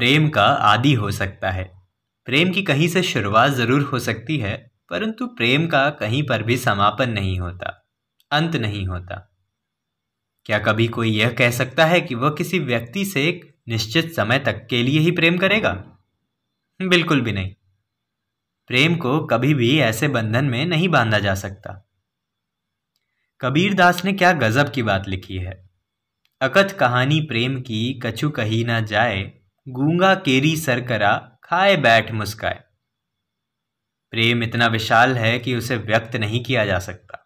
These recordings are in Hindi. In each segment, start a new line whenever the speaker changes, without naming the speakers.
प्रेम का आदि हो सकता है प्रेम की कहीं से शुरुआत ज़रूर हो सकती है परंतु प्रेम का कहीं पर भी समापन नहीं होता अंत नहीं होता क्या कभी कोई यह कह सकता है कि वह किसी व्यक्ति से एक निश्चित समय तक के लिए ही प्रेम करेगा बिल्कुल भी नहीं प्रेम को कभी भी ऐसे बंधन में नहीं बांधा जा सकता कबीर दास ने क्या गजब की बात लिखी है अकथ कहानी प्रेम की कछु कही ना जाए गूंगा केरी सर करा खाए बैठ मुस्काए प्रेम इतना विशाल है कि उसे व्यक्त नहीं किया जा सकता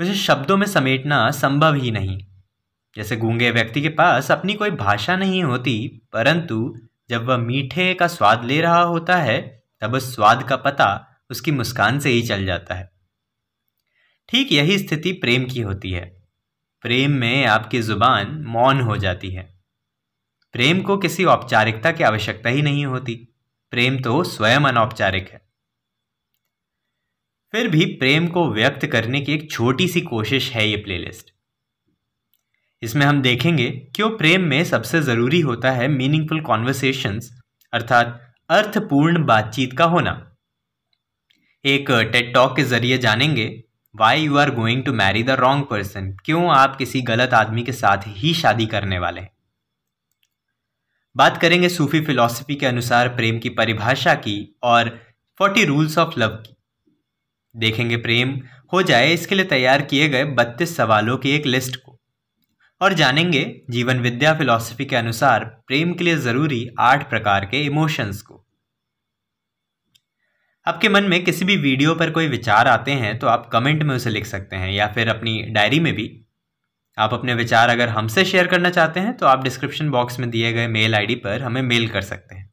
उसे शब्दों में समेटना संभव ही नहीं जैसे गूंगे व्यक्ति के पास अपनी कोई भाषा नहीं होती परंतु जब वह मीठे का स्वाद ले रहा होता है तब उस स्वाद का पता उसकी मुस्कान से ही चल जाता है ठीक यही स्थिति प्रेम की होती है प्रेम में आपकी ज़ुबान मौन हो जाती है प्रेम को किसी औपचारिकता की आवश्यकता ही नहीं होती प्रेम तो स्वयं अनौपचारिक है फिर भी प्रेम को व्यक्त करने की एक छोटी सी कोशिश है ये प्लेलिस्ट इसमें हम देखेंगे क्यों प्रेम में सबसे ज़रूरी होता है मीनिंगफुल कॉन्वर्सेशंस अर्थात अर्थपूर्ण बातचीत का होना एक टेट टॉक के जरिए जानेंगे why you are going to marry the wrong person क्यों आप किसी गलत आदमी के साथ ही शादी करने वाले हैं बात करेंगे सूफी फिलॉसफी के अनुसार प्रेम की परिभाषा की और फोर्टी रूल्स ऑफ लव की देखेंगे प्रेम हो जाए इसके लिए तैयार किए गए बत्तीस सवालों की एक लिस्ट को और जानेंगे जीवन विद्या फिलॉसफी के अनुसार प्रेम के लिए ज़रूरी आठ प्रकार के इमोशंस को आपके मन में किसी भी वीडियो पर कोई विचार आते हैं तो आप कमेंट में उसे लिख सकते हैं या फिर अपनी डायरी में भी आप अपने विचार अगर हमसे शेयर करना चाहते हैं तो आप डिस्क्रिप्शन बॉक्स में दिए गए मेल आईडी पर हमें मेल कर सकते हैं